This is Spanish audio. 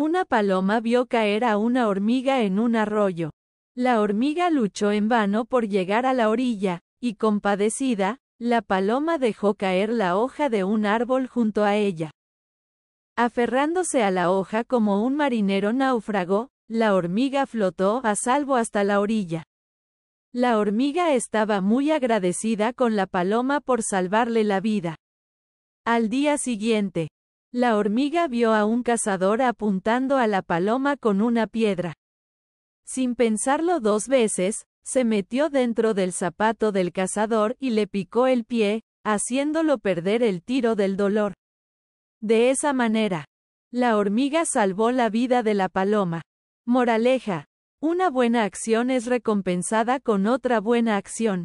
Una paloma vio caer a una hormiga en un arroyo. La hormiga luchó en vano por llegar a la orilla, y compadecida, la paloma dejó caer la hoja de un árbol junto a ella. Aferrándose a la hoja como un marinero náufrago, la hormiga flotó a salvo hasta la orilla. La hormiga estaba muy agradecida con la paloma por salvarle la vida. Al día siguiente, la hormiga vio a un cazador apuntando a la paloma con una piedra. Sin pensarlo dos veces, se metió dentro del zapato del cazador y le picó el pie, haciéndolo perder el tiro del dolor. De esa manera, la hormiga salvó la vida de la paloma. Moraleja, una buena acción es recompensada con otra buena acción.